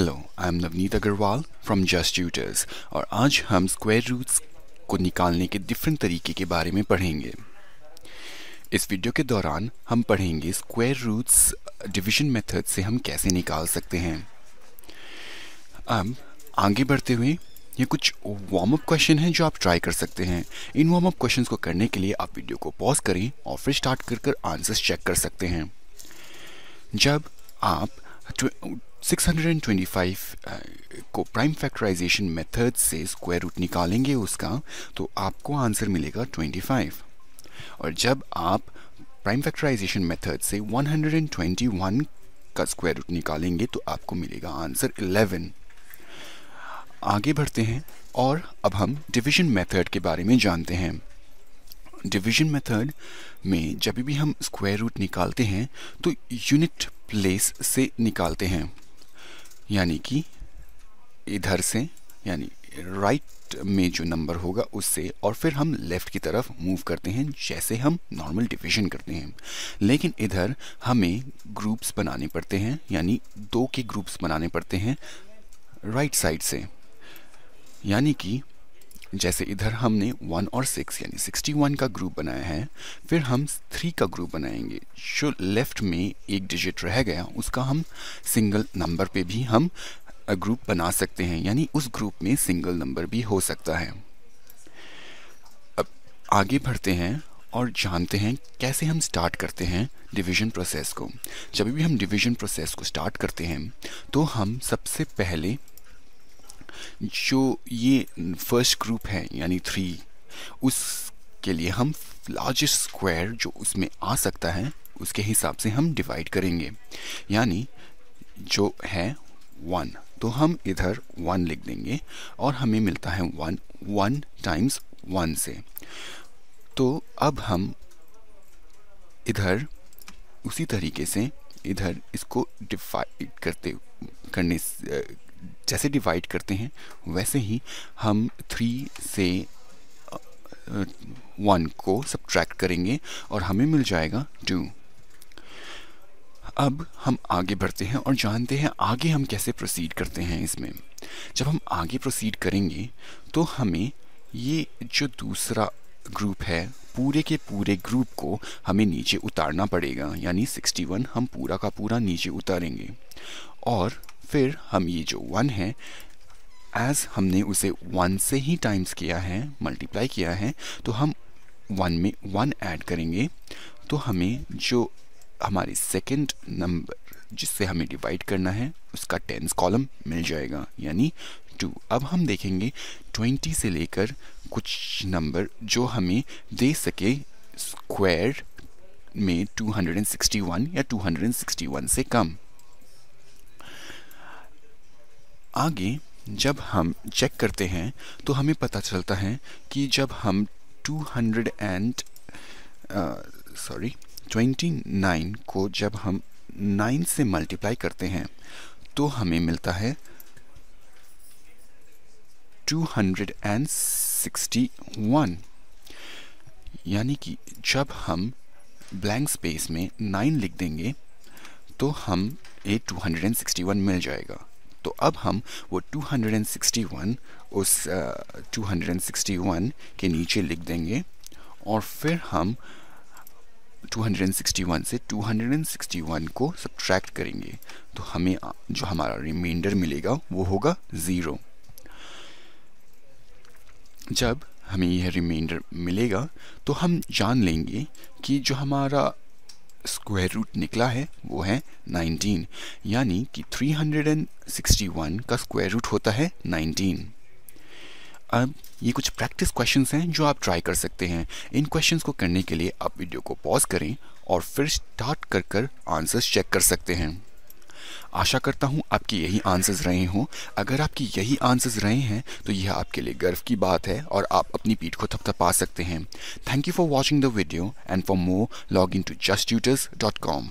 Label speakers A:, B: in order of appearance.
A: hello I am Navneet Agarwal from Just Tutors और आज हम स्क्वायर रूट्स को निकालने के डिफरेंट तरीके के बारे में पढ़ेंगे इस वीडियो के दौरान हम पढ़ेंगे स्क्वायर रूट्स डिवीजन मेथड से हम कैसे निकाल सकते हैं अब आगे बढ़ते हुए ये कुछ वार्म अप क्वेश्चन हैं जो आप ट्राई कर सकते हैं इन वार्म अप क्वेश्चन को करने के लिए आप वीडियो को पॉज करें और फिर स्टार्ट कर कर आंसर्स चेक कर सकते हैं जब आप 625 uh, को प्राइम फैक्टराइजेशन मेथड से स्क्वायर रूट निकालेंगे उसका तो आपको आंसर मिलेगा 25 और जब आप प्राइम फैक्टराइजेशन मेथड से 121 का स्क्वायर रूट निकालेंगे तो आपको मिलेगा आंसर 11 आगे बढ़ते हैं और अब हम डिवीजन मेथड के बारे में जानते हैं डिवीजन मेथड में जब भी हम स्क्वायर रूट निकालते हैं तो यूनिट प्लेस से निकालते हैं यानी कि इधर से यानी राइट में जो नंबर होगा उससे और फिर हम लेफ़्ट की तरफ मूव करते हैं जैसे हम नॉर्मल डिवीजन करते हैं लेकिन इधर हमें ग्रुप्स बनाने पड़ते हैं यानी दो के ग्रुप्स बनाने पड़ते हैं राइट साइड से यानी कि जैसे इधर हमने वन और सिक्स यानी सिक्सटी वन का ग्रुप बनाया है फिर हम थ्री का ग्रुप बनाएंगे जो लेफ्ट में एक डिजिट रह गया उसका हम सिंगल नंबर पे भी हम ग्रुप बना सकते हैं यानी उस ग्रुप में सिंगल नंबर भी हो सकता है अब आगे बढ़ते हैं और जानते हैं कैसे हम स्टार्ट करते हैं डिवीजन प्रोसेस को जब भी हम डिवीजन प्रोसेस को स्टार्ट करते हैं तो हम सबसे पहले जो ये फर्स्ट ग्रुप है यानी थ्री उसके लिए हम लार्जेस्ट स्क्वायर जो उसमें आ सकता है उसके हिसाब से हम डिवाइड करेंगे यानी जो है वन तो हम इधर वन लिख देंगे और हमें मिलता है वन वन टाइम्स वन से तो अब हम इधर उसी तरीके से इधर इसको डिफाइड करते करने जैसे डिवाइड करते हैं वैसे ही हम थ्री से वन को सब्ट्रैक्ट करेंगे और हमें मिल जाएगा टू अब हम आगे बढ़ते हैं और जानते हैं आगे हम कैसे प्रोसीड करते हैं इसमें जब हम आगे प्रोसीड करेंगे तो हमें ये जो दूसरा ग्रुप है पूरे के पूरे ग्रुप को हमें नीचे उतारना पड़ेगा यानी 61 हम पूरा का पूरा नीचे उतारेंगे और फिर हम ये जो वन है एज हमने उसे वन से ही टाइम्स किया है मल्टीप्लाई किया है तो हम वन में वन ऐड करेंगे तो हमें जो हमारी सेकंड नंबर जिससे हमें डिवाइड करना है उसका टेंस कॉलम मिल जाएगा यानी टू अब हम देखेंगे ट्वेंटी से लेकर कुछ नंबर जो हमें दे सके स्क्वायर में 261 या 261 से कम आगे जब हम चेक करते हैं तो हमें पता चलता है कि जब हम 200 एंड सॉरी 29 को जब हम 9 से मल्टीप्लाई करते हैं तो हमें मिलता है 261 यानी कि जब हम ब्लैंक स्पेस में 9 लिख देंगे तो हम ए 261 मिल जाएगा तो अब हम वो 261 उस uh, 261 के नीचे लिख देंगे और फिर हम 261 से 261 को सब्ट्रैक्ट करेंगे तो हमें जो हमारा रिमाइंडर मिलेगा वो होगा ज़ीरो जब हमें यह रिमाइंडर मिलेगा तो हम जान लेंगे कि जो हमारा स्क्वायर रूट निकला है वो है 19 यानी कि 361 का स्क्वायर रूट होता है 19 अब ये कुछ प्रैक्टिस क्वेश्चंस हैं जो आप ट्राई कर सकते हैं इन क्वेश्चंस को करने के लिए आप वीडियो को पॉज करें और फिर स्टार्ट कर कर आंसर्स चेक कर सकते हैं आशा करता हूँ आपके यही आंसर्स रहे हों अगर आपकी यही आंसर्स रहे हैं तो यह आपके लिए गर्व की बात है और आप अपनी पीठ को थपथपा सकते हैं thank you for watching the video and for more log in to Just Tutors dot com